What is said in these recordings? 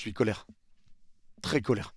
Je suis colère. Très colère.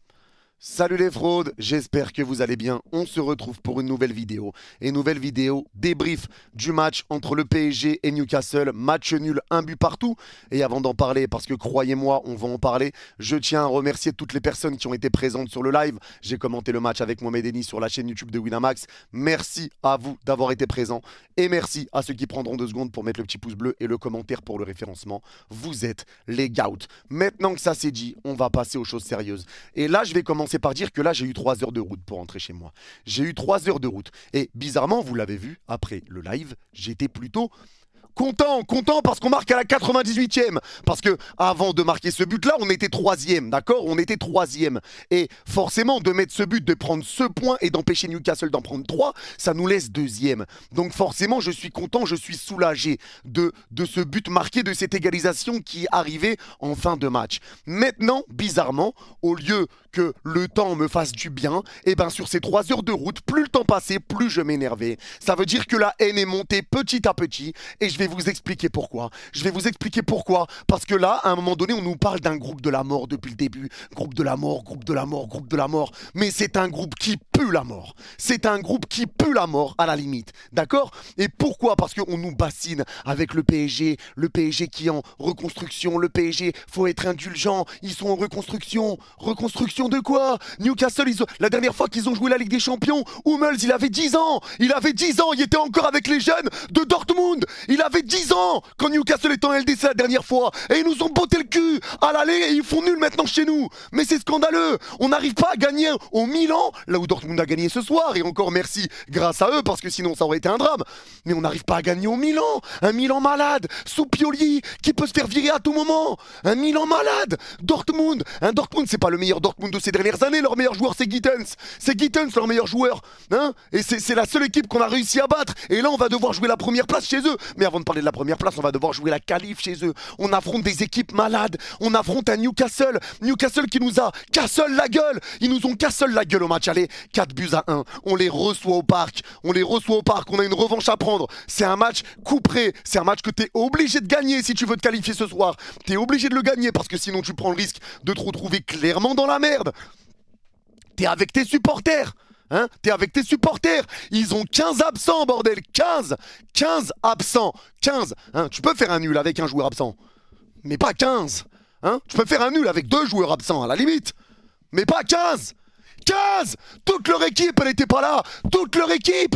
Salut les fraudes, j'espère que vous allez bien. On se retrouve pour une nouvelle vidéo. Et nouvelle vidéo, débrief du match entre le PSG et Newcastle. Match nul, un but partout. Et avant d'en parler, parce que croyez-moi, on va en parler, je tiens à remercier toutes les personnes qui ont été présentes sur le live. J'ai commenté le match avec Mohamed Denis sur la chaîne YouTube de Winamax. Merci à vous d'avoir été présents. Et merci à ceux qui prendront deux secondes pour mettre le petit pouce bleu et le commentaire pour le référencement. Vous êtes les gouts. Maintenant que ça c'est dit, on va passer aux choses sérieuses. Et là, je vais commencer c'est par dire que là, j'ai eu trois heures de route pour rentrer chez moi. J'ai eu trois heures de route. Et bizarrement, vous l'avez vu, après le live, j'étais plutôt content, content parce qu'on marque à la 98e. Parce que avant de marquer ce but-là, on était troisième, d'accord On était troisième. Et forcément, de mettre ce but, de prendre ce point et d'empêcher Newcastle d'en prendre trois, ça nous laisse deuxième. Donc forcément, je suis content, je suis soulagé de, de ce but marqué, de cette égalisation qui arrivait en fin de match. Maintenant, bizarrement, au lieu que le temps me fasse du bien, et eh ben sur ces trois heures de route, plus le temps passait, plus je m'énervais. Ça veut dire que la haine est montée petit à petit, et je vais vous expliquer pourquoi. Je vais vous expliquer pourquoi, parce que là, à un moment donné, on nous parle d'un groupe de la mort depuis le début. Groupe de la mort, groupe de la mort, groupe de la mort. Mais c'est un groupe qui pue la mort. C'est un groupe qui pue la mort, à la limite. D'accord Et pourquoi Parce qu'on nous bassine avec le PSG, le PSG qui est en reconstruction, le PSG, faut être indulgent, ils sont en reconstruction, reconstruction de quoi Newcastle, ils la dernière fois qu'ils ont joué la Ligue des Champions, Hummels, il avait 10 ans Il avait 10 ans, il était encore avec les jeunes de Dortmund Il avait 10 ans quand Newcastle était en LDC la dernière fois Et ils nous ont botté le cul à l'aller et ils font nul maintenant chez nous Mais c'est scandaleux On n'arrive pas à gagner au Milan, là où Dortmund a gagné ce soir, et encore merci grâce à eux, parce que sinon ça aurait été un drame. Mais on n'arrive pas à gagner au Milan Un Milan malade, sous Pioli, qui peut se faire virer à tout moment Un Milan malade Dortmund Un Dortmund, c'est pas le meilleur Dortmund de ces dernières années. Leur meilleur joueur, c'est Gittens. C'est Gittens, leur meilleur joueur. Hein. et c'est la seule équipe qu'on a réussi à battre. Et là, on va devoir jouer la première place chez eux. Mais avant de parler de la première place, on va devoir jouer la qualif chez eux. On affronte des équipes malades. On affronte à Newcastle. Newcastle qui nous a Castle la gueule. Ils nous ont cassé la gueule au match. Allez, 4 buts à 1. On les reçoit au parc. On les reçoit au parc. On a une revanche à prendre. C'est un match couperé. C'est un match que t'es obligé de gagner si tu veux te qualifier ce soir. T'es obligé de le gagner parce que sinon tu prends le risque de te retrouver clairement dans la merde. T'es avec tes supporters. Hein. T'es avec tes supporters. Ils ont 15 absents, bordel. 15 15 absents. 15. Hein. tu peux faire un nul avec un joueur absent. Mais pas 15. Hein. tu peux faire un nul avec deux joueurs absents, à la limite. Mais pas 15. 15 Toute leur équipe, elle n'était pas là. Toute leur équipe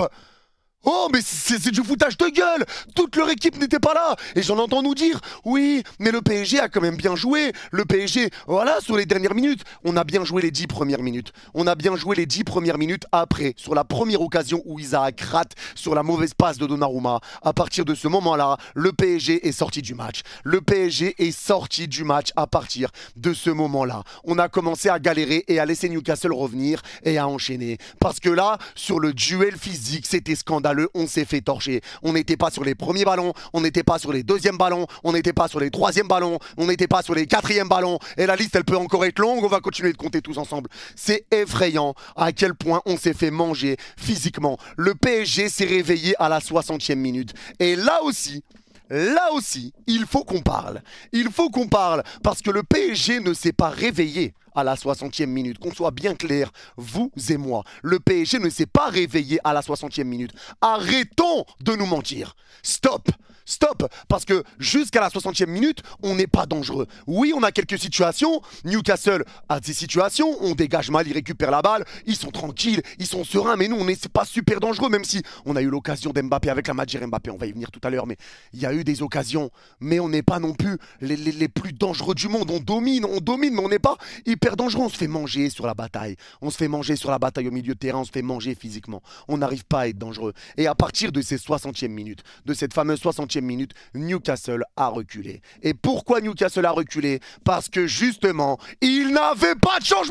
Oh, mais c'est du foutage de gueule Toute leur équipe n'était pas là Et j'en entends nous dire, oui, mais le PSG a quand même bien joué. Le PSG, voilà, sur les dernières minutes, on a bien joué les dix premières minutes. On a bien joué les dix premières minutes après, sur la première occasion où Isaac rate sur la mauvaise passe de Donnarumma. À partir de ce moment-là, le PSG est sorti du match. Le PSG est sorti du match à partir de ce moment-là. On a commencé à galérer et à laisser Newcastle revenir et à enchaîner. Parce que là, sur le duel physique, c'était scandaleux on s'est fait torcher. On n'était pas sur les premiers ballons, on n'était pas sur les deuxièmes ballons, on n'était pas sur les troisièmes ballons, on n'était pas sur les quatrièmes ballons. Et la liste, elle peut encore être longue, on va continuer de compter tous ensemble. C'est effrayant à quel point on s'est fait manger physiquement. Le PSG s'est réveillé à la 60e minute. Et là aussi, là aussi, il faut qu'on parle. Il faut qu'on parle parce que le PSG ne s'est pas réveillé à la 60e minute. Qu'on soit bien clair, vous et moi, le PSG ne s'est pas réveillé à la 60e minute. Arrêtons de nous mentir. Stop Stop Parce que jusqu'à la 60e minute, on n'est pas dangereux. Oui, on a quelques situations. Newcastle a des situations. On dégage mal, ils récupèrent la balle. Ils sont tranquilles, ils sont sereins. Mais nous, on n'est pas super dangereux, même si on a eu l'occasion d'Mbappé avec la magie Mbappé. On va y venir tout à l'heure. Mais il y a eu des occasions. Mais on n'est pas non plus les, plus dangereux du monde. On domine, on domine, on n'est pas hyper dangereux. On se fait manger sur la bataille. On se fait manger sur la bataille au milieu de terrain. On se fait manger physiquement. On n'arrive pas à être dangereux. Et à partir de ces 60e minutes, de cette fameuse 60e minute, Newcastle a reculé. Et pourquoi Newcastle a reculé Parce que justement, il n'avait pas de changement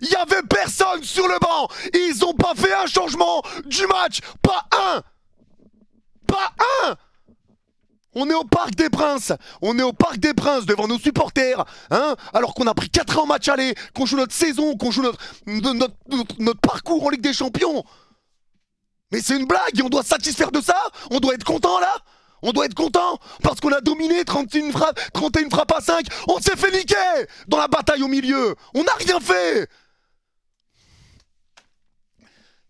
il n'y avait personne sur le banc Ils n'ont pas fait un changement du match Pas un Pas un on est au Parc des Princes On est au Parc des Princes devant nos supporters hein Alors qu'on a pris 4 ans en match aller, qu'on joue notre saison, qu'on joue notre, notre, parcours en Ligue des Champions Mais c'est une blague on doit satisfaire de ça On doit être content là on doit être content parce qu'on a dominé 31 frappes, 31 frappes à 5. On s'est fait niquer dans la bataille au milieu. On n'a rien fait.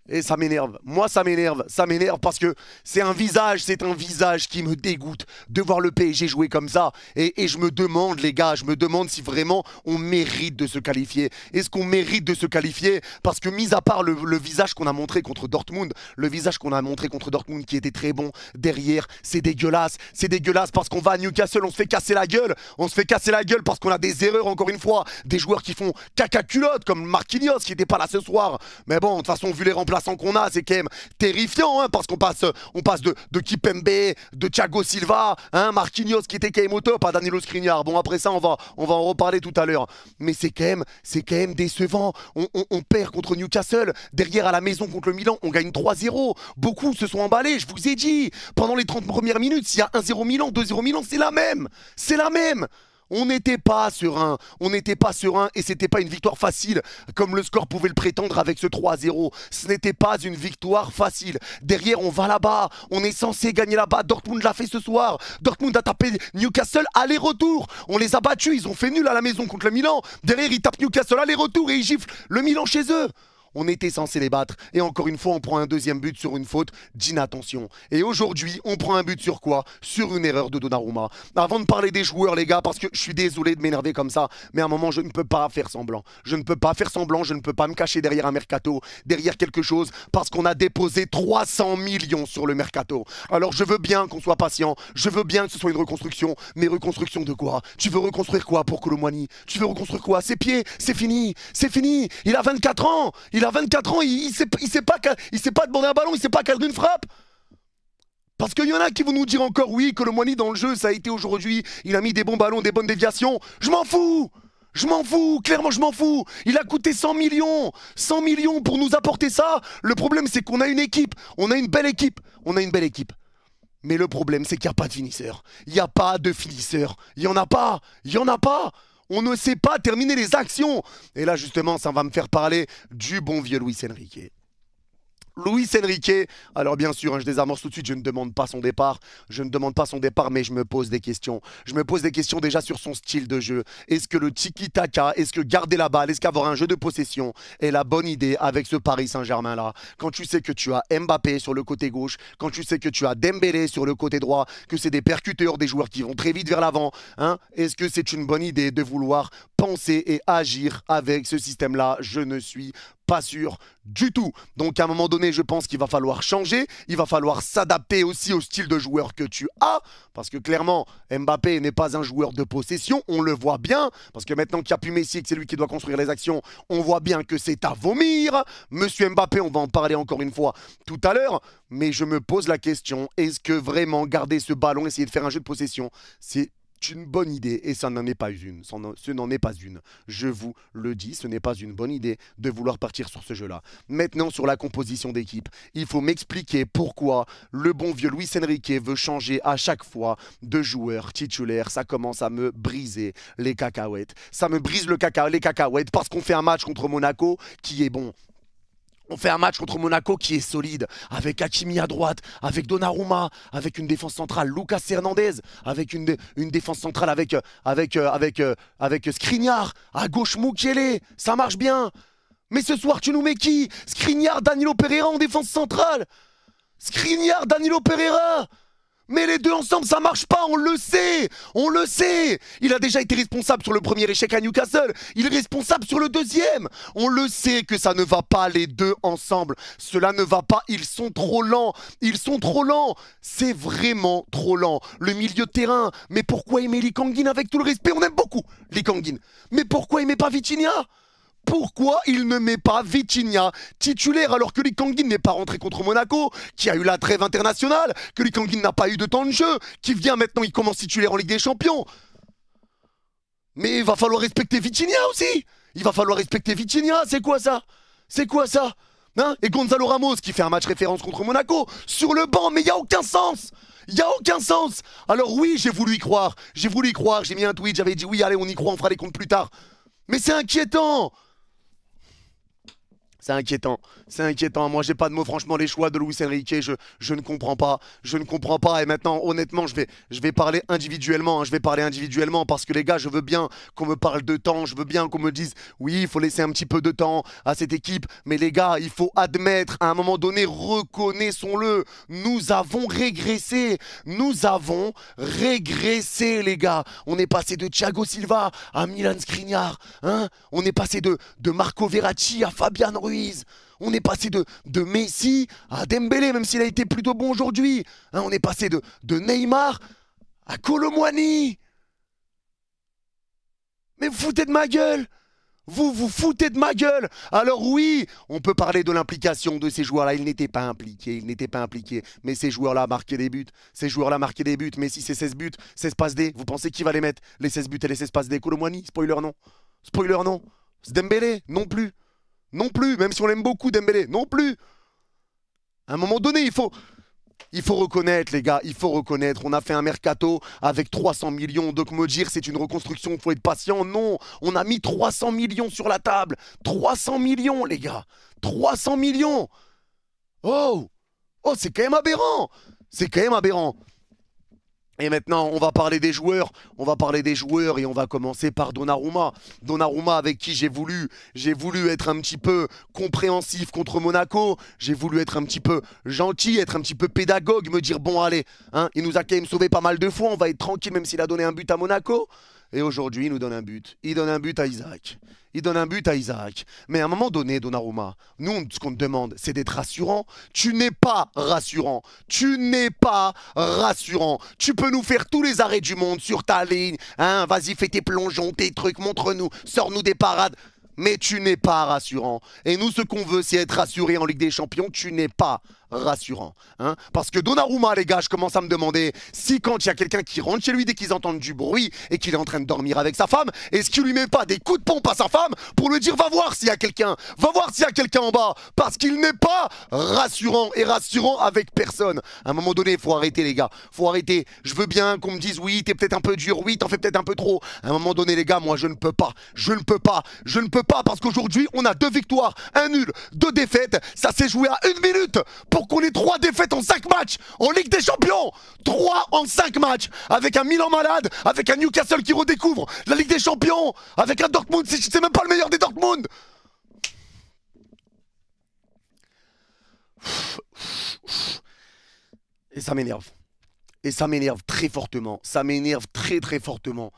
Et ça m'énerve. Moi, ça m'énerve. Ça m'énerve parce que c'est un visage, c'est un visage qui me dégoûte de voir le PSG jouer comme ça. Et, je me demande, les gars, je me demande si vraiment on mérite de se qualifier. Est-ce qu'on mérite de se qualifier Parce que, mis à part le, visage qu'on a montré contre Dortmund, le visage qu'on a montré contre Dortmund qui était très bon derrière, c'est dégueulasse. C'est dégueulasse parce qu'on va à Newcastle, on se fait casser la gueule. On se fait casser la gueule parce qu'on a des erreurs, encore une fois. Des joueurs qui font caca culotte, comme Marquinhos qui n'était pas là ce soir. Mais bon, de toute façon, vu les remplis qu'on a, c'est quand même terrifiant, hein, parce qu'on passe, euh, on passe de, de Kipembe, de Thiago Silva, hein, Marquinhos qui était quand même au top, à Danilo Skriniar. Bon, après ça, on va, on va en reparler tout à l'heure. Mais c'est quand même, c'est quand décevant. On, on, perd contre Newcastle, derrière à la maison contre le Milan, on gagne 3-0. Beaucoup se sont emballés, je vous ai dit. Pendant les 30 premières minutes, s'il y a 1-0 Milan, 2-0 Milan, c'est la même. C'est la même. On n'était pas serein, on n'était pas serein et c'était pas une victoire facile comme le score pouvait le prétendre avec ce 3-0. Ce n'était pas une victoire facile. Derrière, on va là-bas, on est censé gagner là-bas. Dortmund l'a fait ce soir. Dortmund a tapé Newcastle aller-retour. On les a battus, ils ont fait nul à la maison contre le Milan. Derrière, ils tapent Newcastle aller-retour et ils giflent le Milan chez eux on était censé les battre. Et encore une fois, on prend un deuxième but sur une faute d'inattention. Et aujourd'hui, on prend un but sur quoi Sur une erreur de Donnarumma. Avant de parler des joueurs, les gars, parce que je suis désolé de m'énerver comme ça, mais à un moment, je ne peux pas faire semblant. Je ne peux pas faire semblant, je ne peux pas me cacher derrière un mercato, derrière quelque chose, parce qu'on a déposé 300 millions sur le mercato. Alors je veux bien qu'on soit patient, je veux bien que ce soit une reconstruction, mais reconstruction de quoi Tu veux reconstruire quoi pour Colomani Tu veux reconstruire quoi Ses pieds, c'est fini, c'est fini. Il a 24 ans, il il a 24 ans, il, ne sait, pas, il sait demander un ballon, il sait pas cadrer une frappe. Parce qu'il y en a qui vont nous dire encore, oui, que le Moigny dans le jeu, ça a été aujourd'hui, il a mis des bons ballons, des bonnes déviations. Je m'en fous Je m'en fous Clairement, je m'en fous Il a coûté 100 millions 100 millions pour nous apporter ça Le problème, c'est qu'on a une équipe. On a une belle équipe. On a une belle équipe. Mais le problème, c'est qu'il n'y a pas de finisseur. Il n'y a pas de finisseur. Il n'y en a pas. Il n'y en a pas. On ne sait pas terminer les actions. Et là, justement, ça va me faire parler du bon vieux Louis-Henriquet louis Enrique. Alors bien sûr, hein, je désamorce tout de suite, je ne demande pas son départ, je ne demande pas son départ, mais je me pose des questions. Je me pose des questions déjà sur son style de jeu. Est-ce que le tiki-taka, est-ce que garder la balle, est-ce qu'avoir un jeu de possession est la bonne idée avec ce Paris Saint-Germain là Quand tu sais que tu as Mbappé sur le côté gauche, quand tu sais que tu as Dembélé sur le côté droit, que c'est des percuteurs, des joueurs qui vont très vite vers l'avant, hein, est-ce que c'est une bonne idée de vouloir penser et agir avec ce système là Je ne suis pas pas sûr du tout. Donc à un moment donné, je pense qu'il va falloir changer, il va falloir s'adapter aussi au style de joueur que tu as, parce que clairement, Mbappé n'est pas un joueur de possession, on le voit bien, parce que maintenant qu'il n'y a plus Messi et que c'est lui qui doit construire les actions, on voit bien que c'est à vomir. Monsieur Mbappé, on va en parler encore une fois tout à l'heure, mais je me pose la question, est-ce que vraiment garder ce ballon, essayer de faire un jeu de possession, c'est une bonne idée et ça n'en est pas une. Ce n'en est pas une. Je vous le dis, ce n'est pas une bonne idée de vouloir partir sur ce jeu-là. Maintenant, sur la composition d'équipe, il faut m'expliquer pourquoi le bon vieux Luis Enrique veut changer à chaque fois de joueur titulaire. Ça commence à me briser les cacahuètes. Ça me brise le les cacahuètes parce qu'on fait un match contre Monaco qui est bon, on fait un match contre Monaco qui est solide, avec Hakimi à droite, avec Donnarumma, avec une défense centrale, Lucas Hernandez, avec une, une défense centrale avec, euh, avec, euh, avec, euh, avec, avec Skriniar, à gauche Mukele, ça marche bien. Mais ce soir, tu nous mets qui Skriniar, Danilo Pereira en défense centrale Skriniar, Danilo Pereira mais les deux ensemble, ça marche pas, on le sait On le sait Il a déjà été responsable sur le premier échec à Newcastle, il est responsable sur le deuxième On le sait que ça ne va pas les deux ensemble, cela ne va pas, ils sont trop lents, ils sont trop lents C'est vraiment trop lent, le milieu de terrain, mais pourquoi aimer Likanguin avec tout le respect On aime beaucoup les Likanguin, mais pourquoi aimer pas Vicinia pourquoi il ne met pas Vitinha titulaire alors que Likangin n'est pas rentré contre Monaco, qui a eu la trêve internationale, que Likangin n'a pas eu de temps de jeu, qui vient maintenant, il commence titulaire en Ligue des Champions. Mais il va falloir respecter Vitinha aussi Il va falloir respecter Vitinha, c'est quoi ça C'est quoi ça hein? Et Gonzalo Ramos qui fait un match référence contre Monaco sur le banc, mais il n'y a aucun sens il a aucun sens Alors oui, j'ai voulu y croire, j'ai voulu y croire, j'ai mis un tweet, j'avais dit oui, allez, on y croit, on fera les comptes plus tard. Mais c'est inquiétant c'est inquiétant, c'est inquiétant. Moi, j'ai pas de mots. Franchement, les choix de Luis Enrique, je, je ne comprends pas. Je ne comprends pas. Et maintenant, honnêtement, je vais, je vais parler individuellement. Hein. Je vais parler individuellement parce que les gars, je veux bien qu'on me parle de temps. Je veux bien qu'on me dise, oui, il faut laisser un petit peu de temps à cette équipe. Mais les gars, il faut admettre, à un moment donné, reconnaissons-le. Nous avons régressé. Nous avons régressé, les gars. On est passé de Thiago Silva à Milan Skriniar. Hein On est passé de, de Marco Verratti à Fabian Ruiz. On est passé de, de Messi à Dembélé, même s'il a été plutôt bon aujourd'hui. Hein, on est passé de, Neymar à Colomwani. Mais vous foutez de ma gueule vous vous foutez de ma gueule Alors oui, on peut parler de l'implication de ces joueurs-là. Ils n'étaient pas impliqués, ils n'étaient pas impliqués. Mais ces joueurs-là marquaient des buts. Ces joueurs-là marquaient des buts. Mais si c'est 16 buts, 16 passes D, vous pensez qui va les mettre Les 16 buts et les 16 passes D Colomwani Spoiler non. Spoiler non. Dembélé non plus. Non plus, même si on l'aime beaucoup Dembélé, non plus. À un moment donné, il faut il faut reconnaître, les gars, il faut reconnaître. On a fait un mercato avec 300 millions. Donc, Mojir, c'est une reconstruction, il faut être patient. Non, on a mis 300 millions sur la table. 300 millions, les gars. 300 millions. Oh, oh, c'est quand même aberrant. C'est quand même aberrant. Et maintenant, on va parler des joueurs. On va parler des joueurs et on va commencer par Donnarumma. Donnarumma avec qui j'ai voulu, j'ai voulu être un petit peu compréhensif contre Monaco. J'ai voulu être un petit peu gentil, être un petit peu pédagogue, me dire bon allez, hein, il nous a quand même sauvé pas mal de fois. On va être tranquille même s'il a donné un but à Monaco. Et aujourd'hui, il nous donne un but. Il donne un but à Isaac. Il donne un but à Isaac. Mais à un moment donné, Donnarumma, nous, ce qu'on te demande, c'est d'être rassurant. Tu n'es pas rassurant. Tu n'es pas rassurant. Tu peux nous faire tous les arrêts du monde sur ta ligne. Hein, Vas-y, fais tes plongeons, tes trucs, montre-nous, sors-nous des parades mais tu n'es pas rassurant. Et nous, ce qu'on veut, c'est être rassuré en Ligue des Champions. Tu n'es pas rassurant. Hein. Parce que Donnarumma, les gars, je commence à me demander si quand il y a quelqu'un qui rentre chez lui dès qu'ils entendent du bruit et qu'il est en train de dormir avec sa femme, est-ce qu'il lui met pas des coups de pompe à sa femme pour lui dire va voir s'il y a quelqu'un, va voir s'il y a quelqu'un en bas Parce qu'il n'est pas rassurant et rassurant avec personne. À un moment donné, il faut arrêter, les gars. faut arrêter. Je veux bien qu'on me dise oui, t'es peut-être un peu dur, oui, t'en fais peut-être un peu trop. À un moment donné, les gars, moi, je ne peux pas. Je ne peux pas. Je ne peux pas parce qu'aujourd'hui, on a deux victoires, un nul, deux défaites. Ça s'est joué à une minute qu'on ait trois défaites en 5 matchs en Ligue des Champions 3 en 5 matchs Avec un Milan malade, avec un Newcastle qui redécouvre la Ligue des Champions, avec un Dortmund, c'est même pas le meilleur des Dortmund Et ça m'énerve. Et ça m'énerve très fortement. Ça m'énerve très très fortement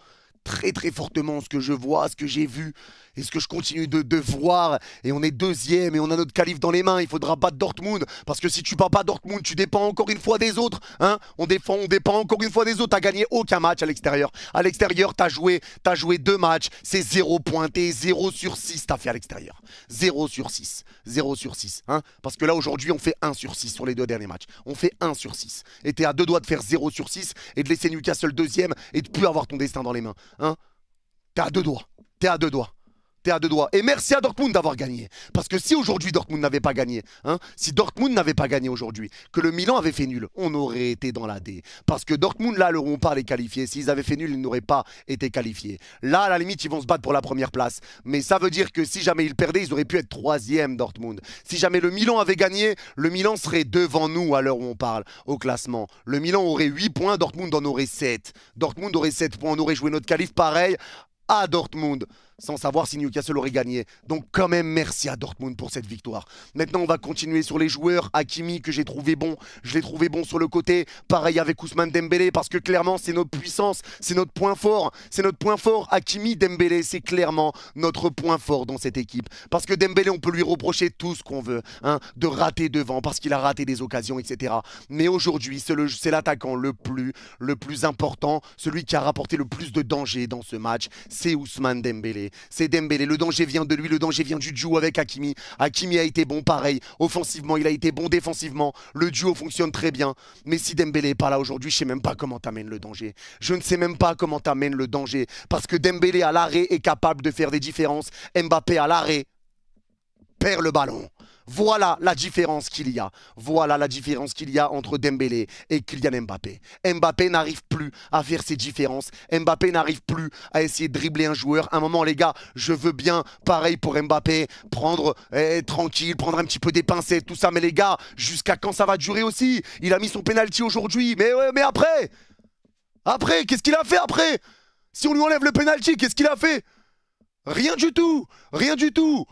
très très fortement ce que je vois, ce que j'ai vu et ce que je continue de, voir. Et on est deuxième et on a notre calife dans les mains. Il faudra battre Dortmund parce que si tu bats pas Dortmund, tu dépends encore une fois des autres. Hein on défend, on dépend encore une fois des autres. T'as gagné aucun match à l'extérieur. À l'extérieur, t'as joué, as joué deux matchs. C'est zéro pointé, 0 sur 6 as fait à l'extérieur. 0 sur 6. 0 sur 6. Hein parce que là aujourd'hui, on fait 1 sur 6 sur les deux derniers matchs. On fait 1 sur 6. Et es à deux doigts de faire 0 sur 6 et de laisser Newcastle deuxième et de plus avoir ton destin dans les mains. Hein T'es à deux doigts. T'es à deux doigts à deux doigts. Et merci à Dortmund d'avoir gagné. Parce que si aujourd'hui Dortmund n'avait pas gagné, hein, si Dortmund n'avait pas gagné aujourd'hui, que le Milan avait fait nul, on aurait été dans la D. Parce que Dortmund, là, on parle est qualifié. S'ils avaient fait nul, ils n'auraient pas été qualifiés. Là, à la limite, ils vont se battre pour la première place. Mais ça veut dire que si jamais ils perdaient, ils auraient pu être troisième Dortmund. Si jamais le Milan avait gagné, le Milan serait devant nous à l'heure où on parle au classement. Le Milan aurait 8 points, Dortmund en aurait 7. Dortmund aurait 7 points, on aurait joué notre qualif pareil à Dortmund sans savoir si Newcastle aurait gagné. Donc quand même merci à Dortmund pour cette victoire. Maintenant on va continuer sur les joueurs. Hakimi que j'ai trouvé bon, je l'ai trouvé bon sur le côté. Pareil avec Ousmane Dembélé parce que clairement c'est notre puissance, c'est notre point fort, c'est notre point fort. Hakimi Dembélé c'est clairement notre point fort dans cette équipe. Parce que Dembélé on peut lui reprocher tout ce qu'on veut, hein, de rater devant parce qu'il a raté des occasions etc. Mais aujourd'hui c'est l'attaquant le, le, plus le plus important, celui qui a rapporté le plus de danger dans ce match, c'est Ousmane Dembélé. C'est Dembélé. Le danger vient de lui. Le danger vient du duo avec Hakimi. Akimi a été bon, pareil. Offensivement, il a été bon défensivement. Le duo fonctionne très bien. Mais si Dembélé est pas là aujourd'hui, je sais même pas comment t'amènes le danger. Je ne sais même pas comment t'amènes le danger. Parce que Dembélé à l'arrêt est capable de faire des différences. Mbappé à l'arrêt perd le ballon. Voilà la différence qu'il y a. Voilà la différence qu'il y a entre Dembélé et Kylian Mbappé. Mbappé n'arrive plus à faire ses différences. Mbappé n'arrive plus à essayer de dribbler un joueur. À un moment, les gars, je veux bien, pareil pour Mbappé, prendre eh, tranquille, prendre un petit peu des pincettes, tout ça. Mais les gars, jusqu'à quand ça va durer aussi Il a mis son penalty aujourd'hui. Mais, mais après Après, qu'est-ce qu'il a fait après Si on lui enlève le penalty, qu'est-ce qu'il a fait Rien du tout Rien du tout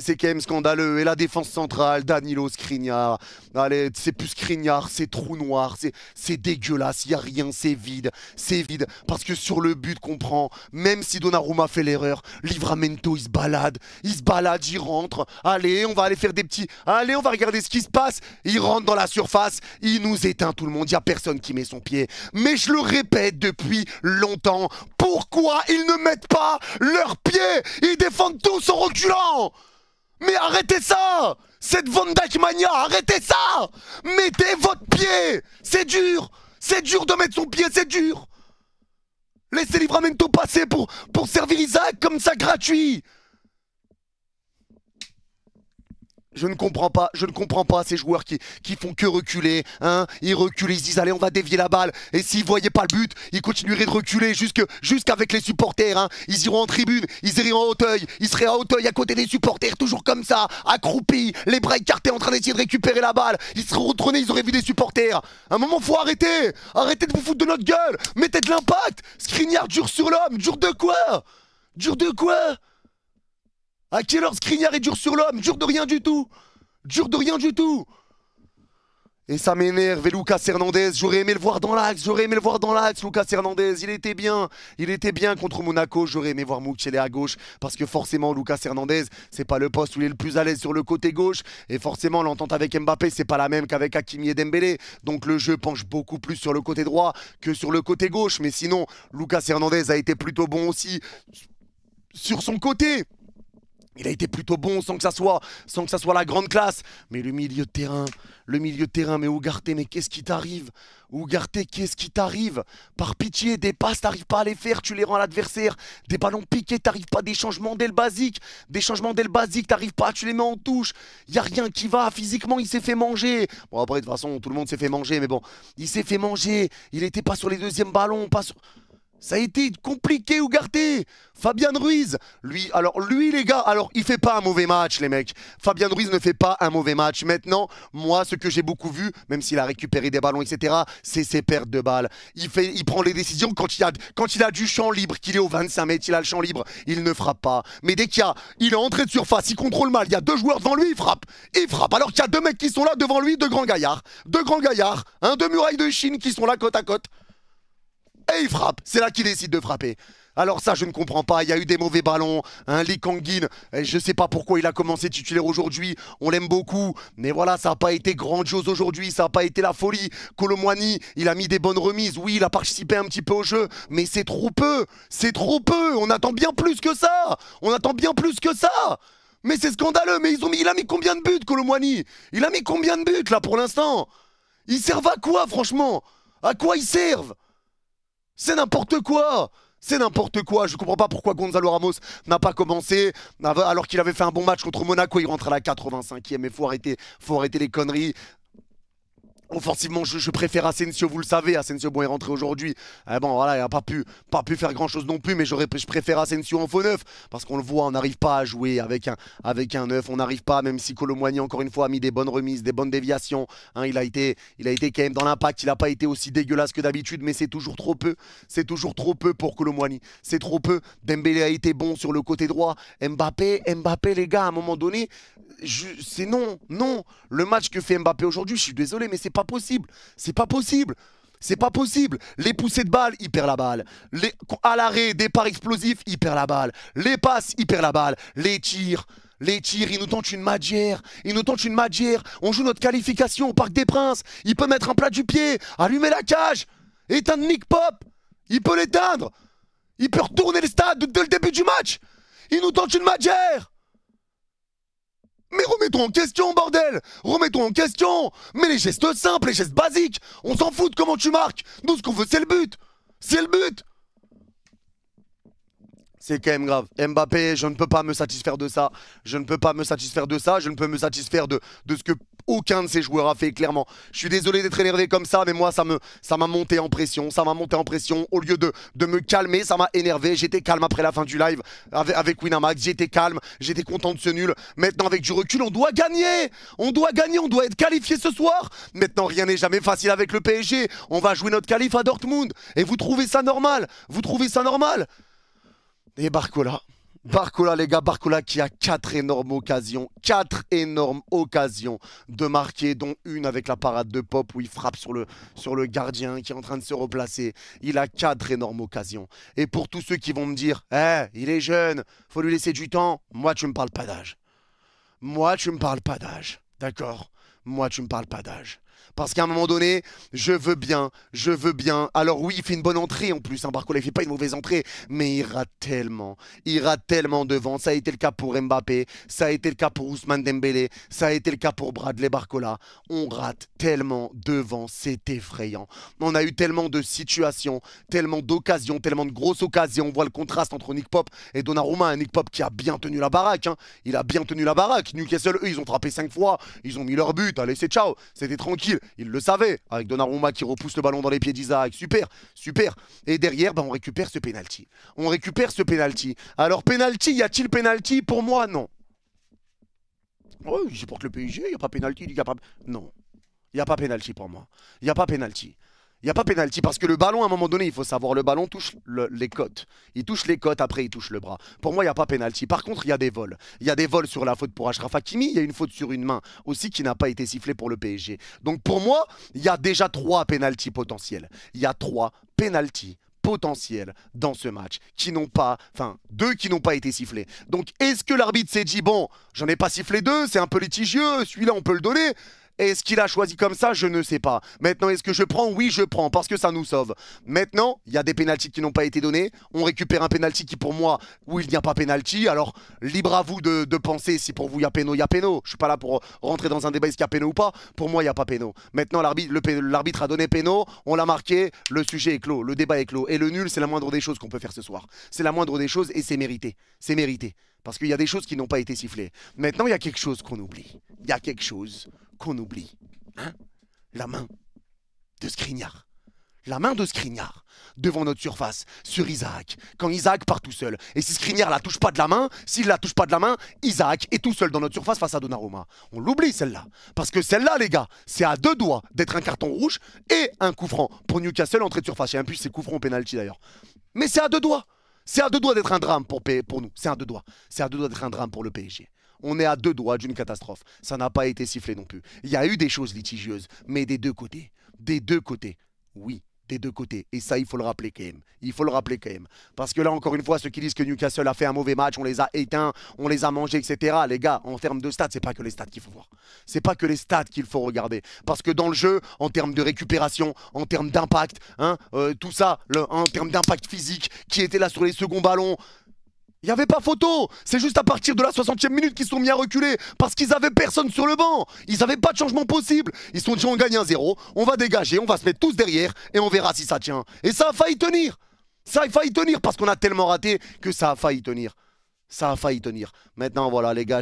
c'est quand même scandaleux. Et la défense centrale, Danilo Skriniar. Allez, c'est plus Skriniar, c'est trou noir, c'est dégueulasse, il n'y a rien, c'est vide, c'est vide. Parce que sur le but qu'on prend, même si Donnarumma fait l'erreur, Livramento, il se balade, il se balade, il rentre. Allez, on va aller faire des petits... Allez, on va regarder ce qui se passe. Il rentre dans la surface, il nous éteint tout le monde, il n'y a personne qui met son pied. Mais je le répète depuis longtemps, pourquoi ils ne mettent pas leurs pieds Ils défendent tous en reculant mais arrêtez ça Cette Van arrêtez ça Mettez votre pied C'est dur C'est dur de mettre son pied, c'est dur Laissez Livramento passer pour, pour servir Isaac comme ça gratuit Je ne comprends pas, je ne comprends pas ces joueurs qui, font que reculer, hein. Ils reculent, ils se disent allez on va dévier la balle. Et s'ils voyaient pas le but, ils continueraient de reculer jusqu'avec les supporters, hein. Ils iront en tribune, ils iront en hauteuil, ils seraient à hauteuil à côté des supporters, toujours comme ça, accroupis, les bras écartés en train d'essayer de récupérer la balle. Ils seraient retournés, ils auraient vu des supporters. un moment faut arrêter, arrêtez de vous foutre de notre gueule, mettez de l'impact. Scrignard dure sur l'homme, dure de quoi Dure de quoi à quelle heure est dur sur l'homme Dur de rien du tout Dur de rien du tout et ça m'énerve. Et Lucas Hernandez, j'aurais aimé le voir dans l'axe. J'aurais aimé le voir dans l'axe, Lucas Hernandez. Il était bien. Il était bien contre Monaco. J'aurais aimé voir Mouchele à gauche. Parce que forcément, Lucas Hernandez, c'est pas le poste où il est le plus à l'aise sur le côté gauche. Et forcément, l'entente avec Mbappé, c'est pas la même qu'avec Hakimi et Dembélé. Donc le jeu penche beaucoup plus sur le côté droit que sur le côté gauche. Mais sinon, Lucas Hernandez a été plutôt bon aussi sur son côté. Il a été plutôt bon sans que ça soit, sans que ça soit la grande classe. Mais le milieu de terrain, le milieu de terrain, mais Ougarté, mais qu'est-ce qui t'arrive Ougarté, qu'est-ce qui t'arrive Par pitié, des passes, t'arrives pas à les faire, tu les rends à l'adversaire. Des ballons piqués, t'arrives pas, des changements d'aile basique. Des changements d'aile basique, t'arrives pas, tu les mets en touche. Y a rien qui va, physiquement, il s'est fait manger. Bon, après, de toute façon, tout le monde s'est fait manger, mais bon, il s'est fait manger. Il était pas sur les deuxièmes ballons, pas sur... Ça a été compliqué ou garté Fabian Ruiz, lui, alors lui les gars, alors il fait pas un mauvais match les mecs. Fabian Ruiz ne fait pas un mauvais match. Maintenant, moi ce que j'ai beaucoup vu, même s'il a récupéré des ballons, etc., c'est ses pertes de balles. Il, fait, il prend les décisions quand il a, quand il a du champ libre, qu'il est au 25 mètres, il a le champ libre, il ne frappe pas. Mais dès qu'il a, il est entré de surface, il contrôle mal, il y a deux joueurs devant lui, il frappe, il frappe. Alors qu'il y a deux mecs qui sont là devant lui, deux grands gaillards, deux grands gaillards, un hein, deux murailles de Chine qui sont là côte à côte et il frappe. C'est là qu'il décide de frapper. Alors ça, je ne comprends pas. Il y a eu des mauvais ballons. Un hein, Lee Kangin, je ne sais pas pourquoi il a commencé titulaire aujourd'hui. On l'aime beaucoup. Mais voilà, ça n'a pas été grandiose aujourd'hui. Ça n'a pas été la folie. Colomwani, il a mis des bonnes remises. Oui, il a participé un petit peu au jeu. Mais c'est trop peu. C'est trop peu. On attend bien plus que ça. On attend bien plus que ça. Mais c'est scandaleux. Mais ils ont mis, il a mis combien de buts, Colomwani Il a mis combien de buts, là, pour l'instant Ils servent à quoi, franchement À quoi ils servent c'est n'importe quoi c'est n'importe quoi, je comprends pas pourquoi Gonzalo Ramos n'a pas commencé, alors qu'il avait fait un bon match contre Monaco, il rentre à la 85e, mais faut arrêter, faut arrêter les conneries. Offensivement, je, préfère Asensio, vous le savez. Asensio, bon, est rentré aujourd'hui. Eh bon, voilà, il n'a pas pu, pas pu faire grand-chose non plus, mais je, préfère Asensio en faux neuf. Parce qu'on le voit, on n'arrive pas à jouer avec un, avec un neuf. On n'arrive pas, même si Colomoigny, encore une fois, a mis des bonnes remises, des bonnes déviations. Hein, il, a été, il a été quand même dans l'impact. Il n'a pas été aussi dégueulasse que d'habitude, mais c'est toujours trop peu. C'est toujours trop peu pour Colomoigny. C'est trop peu. Dembélé a été bon sur le côté droit. Mbappé, Mbappé, les gars, à un moment donné, c'est non, non. Le match que fait Mbappé aujourd'hui, je suis désolé, mais c'est pas possible. C'est pas possible. C'est pas possible. Les poussées de balle, il perd la balle. Les, à l'arrêt, départ explosif, il perd la balle. Les passes, il perd la balle. Les tirs, les tirs, il nous tente une magière. Il nous tente une magière. On joue notre qualification au Parc des Princes. Il peut mettre un plat du pied, allumer la cage, éteindre Nick Pop. Il peut l'éteindre. Il peut retourner le stade dès le début du match. Il nous tente une magière. Mais remettons en question, bordel Remettons en question Mais les gestes simples, les gestes basiques On s'en fout de comment tu marques Nous, ce qu'on veut, c'est le but C'est le but c'est quand même grave. Mbappé, je ne peux pas me satisfaire de ça. Je ne peux pas me satisfaire de ça. Je ne peux me satisfaire de, de ce que aucun de ces joueurs a fait, clairement. Je suis désolé d'être énervé comme ça, mais moi, ça me, ça m'a monté en pression, ça m'a monté en pression. Au lieu de, de me calmer, ça m'a énervé. J'étais calme après la fin du live avec, avec Winamax, j'étais calme, j'étais content de ce nul. Maintenant, avec du recul, on doit gagner On doit gagner, on doit être qualifié ce soir Maintenant, rien n'est jamais facile avec le PSG. On va jouer notre qualif à Dortmund. Et vous trouvez ça normal Vous trouvez ça normal Et eh, Barcola Barcola, les gars, Barcola qui a quatre énormes occasions, quatre énormes occasions de marquer, dont une avec la parade de Pop où il frappe sur le, sur le gardien qui est en train de se replacer. Il a quatre énormes occasions. Et pour tous ceux qui vont me dire, eh, il est jeune, faut lui laisser du temps, moi tu me parles pas d'âge. Moi tu me parles pas d'âge, d'accord Moi tu me parles pas d'âge. Parce qu'à un moment donné, je veux bien, je veux bien. Alors oui, il fait une bonne entrée en plus. un hein, Barcola, il fait pas une mauvaise entrée, mais il rate tellement. Il rate tellement devant. Ça a été le cas pour Mbappé, ça a été le cas pour Ousmane Dembélé, ça a été le cas pour Bradley Barcola. On rate tellement devant, c'est effrayant. On a eu tellement de situations, tellement d'occasions, tellement de grosses occasions. On voit le contraste entre Nick Pop et Donnarumma. Un Nick Pop qui a bien tenu la baraque. Hein. Il a bien tenu la baraque. Newcastle, eux, ils ont frappé cinq fois. Ils ont mis leur but. Allez, c'est ciao. C'était tranquille il le savait, avec Donnarumma qui repousse le ballon dans les pieds d'Isaac. Super, super. Et derrière, ben on récupère ce penalty. On récupère ce penalty. Alors, penalty, y a-t-il penalty Pour moi, non. Oh, je le PSG, il a pas penalty, il capable. Non. Il a pas penalty pour moi. Il a pas pénalty. Il n'y a pas pénalty parce que le ballon, à un moment donné, il faut savoir, le ballon touche les côtes. Il touche les côtes, après il touche le bras. Pour moi, il n'y a pas pénalty. Par contre, il y a des vols. Il y a des vols sur la faute pour Ashraf Hakimi. Il y a une faute sur une main aussi qui n'a pas été sifflée pour le PSG. Donc pour moi, il y a déjà trois pénalty potentiels. Il y a trois pénalty potentiels dans ce match qui n'ont pas, enfin deux qui n'ont pas été sifflés. Donc est-ce que l'arbitre s'est dit bon, j'en ai pas sifflé deux, c'est un peu litigieux, celui-là on peut le donner est-ce qu'il a choisi comme ça Je ne sais pas. Maintenant, est-ce que je prends Oui, je prends parce que ça nous sauve. Maintenant, il y a des pénalties qui n'ont pas été données. On récupère un pénalty qui, pour moi, où il n'y a pas pénalty. Alors, libre à vous de, penser si pour vous il y a péno, il y a péno. Je suis pas là pour rentrer dans un débat est-ce qu'il y a péno ou pas. Pour moi, il n'y a pas péno. Maintenant, l'arbitre a donné péno. On l'a marqué. Le sujet est clos. Le débat est clos. Et le nul, c'est la moindre des choses qu'on peut faire ce soir. C'est la moindre des choses et c'est mérité. C'est mérité. Parce qu'il y a des choses qui n'ont pas été sifflées. Maintenant, il y a quelque chose qu'on oublie. Il y a quelque chose qu'on oublie hein La main de Scrignard. La main de Scrignard devant notre surface sur Isaac. Quand Isaac part tout seul. Et si Scrignard la touche pas de la main, s'il la touche pas de la main, Isaac est tout seul dans notre surface face à Donnarumma. On l'oublie celle-là. Parce que celle-là, les gars, c'est à deux doigts d'être un carton rouge et un coup franc pour Newcastle entrée de surface. Et un plus, c'est coup franc penalty d'ailleurs. Mais c'est à deux doigts. C'est à deux doigts d'être un drame pour, pour nous. C'est à deux doigts. C'est à deux doigts d'être un drame pour le PSG on est à deux doigts d'une catastrophe. Ça n'a pas été sifflé non plus. Il y a eu des choses litigieuses, mais des deux côtés. Des deux côtés. Oui, des deux côtés. Et ça, il faut le rappeler quand même. Il faut le rappeler quand même. Parce que là, encore une fois, ceux qui disent que Newcastle a fait un mauvais match, on les a éteints, on les a mangés, etc. Les gars, en termes de stats, c'est pas que les stats qu'il faut voir. C'est pas que les stats qu'il faut regarder. Parce que dans le jeu, en termes de récupération, en termes d'impact, hein, euh, tout ça, en termes d'impact physique, qui était là sur les seconds ballons, il n'y avait pas photo C'est juste à partir de la 60e minute qu'ils sont mis à reculer parce qu'ils avaient personne sur le banc Ils n'avaient pas de changement possible Ils sont dit on gagne un 0 on va dégager, on va se mettre tous derrière et on verra si ça tient. Et ça a failli tenir Ça a failli tenir parce qu'on a tellement raté que ça a failli tenir. Ça a failli tenir. Maintenant voilà les gars,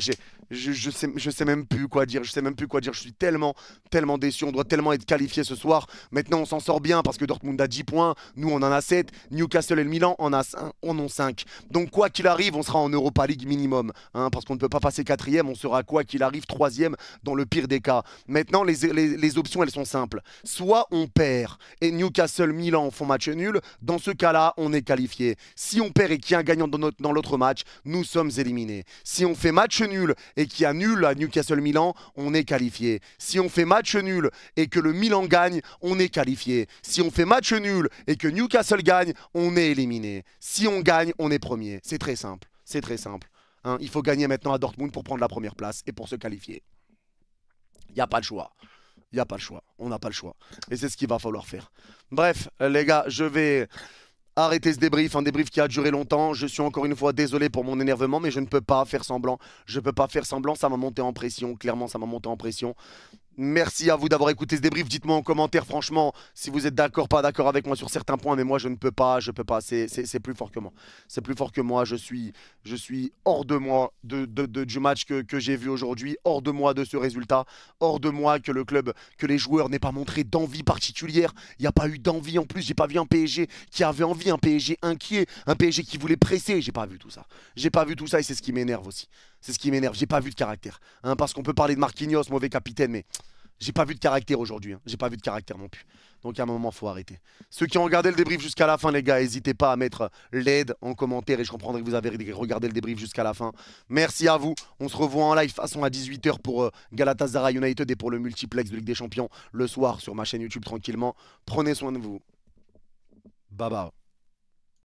je, je, sais, je sais même plus quoi dire. Je sais même plus quoi dire. Je suis tellement, tellement déçu. On doit tellement être qualifié ce soir. Maintenant, on s'en sort bien parce que Dortmund a 10 points. Nous, on en a 7. Newcastle et le Milan en a 5, on en 5. Donc, quoi qu'il arrive, on sera en Europa League minimum. Hein, parce qu'on ne peut pas passer quatrième. On sera, quoi qu'il arrive, troisième dans le pire des cas. Maintenant, les, les, les options, elles sont simples. Soit on perd et Newcastle, Milan font match nul. Dans ce cas-là, on est qualifié. Si on perd et qu'il y a un gagnant dans l'autre match, nous sommes éliminés. Si on fait match nul et a nul à Newcastle Milan, on est qualifié. Si on fait match nul et que le Milan gagne, on est qualifié. Si on fait match nul et que Newcastle gagne, on est éliminé. Si on gagne, on est premier. C'est très simple. C'est très simple. Hein, il faut gagner maintenant à Dortmund pour prendre la première place et pour se qualifier. Il n'y a pas le choix. Il n'y a pas le choix. On n'a pas le choix. Et c'est ce qu'il va falloir faire. Bref, les gars, je vais... Arrêtez ce débrief, un débrief qui a duré longtemps. Je suis encore une fois désolé pour mon énervement, mais je ne peux pas faire semblant. Je ne peux pas faire semblant, ça m'a monté en pression. Clairement, ça m'a monté en pression. Merci à vous d'avoir écouté ce débrief. Dites-moi en commentaire, franchement, si vous êtes d'accord, pas d'accord avec moi sur certains points. Mais moi, je ne peux pas, je ne peux pas. C'est plus fort que moi. C'est plus fort que moi. Je suis, hors de moi de, du match que, que j'ai vu aujourd'hui, hors de moi de ce résultat, hors de moi que le club, que les joueurs n'aient pas montré d'envie particulière. Il n'y a pas eu d'envie en plus. J'ai pas vu un PSG qui avait envie, un PSG inquiet, un PSG qui voulait presser. J'ai pas vu tout ça. J'ai pas vu tout ça et c'est ce qui m'énerve aussi. C'est ce qui m'énerve. J'ai pas vu de caractère. Hein, parce qu'on peut parler de Marquinhos, mauvais capitaine, mais j'ai pas vu de caractère aujourd'hui. Hein. J'ai pas vu de caractère non plus. Donc à un moment, faut arrêter. Ceux qui ont regardé le débrief jusqu'à la fin, les gars, n'hésitez pas à mettre l'aide en commentaire et je comprendrai que vous avez regardé le débrief jusqu'à la fin. Merci à vous. On se revoit en live façon à 18h pour euh, Galatasaray United et pour le multiplex de Ligue des Champions le soir sur ma chaîne YouTube tranquillement. Prenez soin de vous. Bye bye.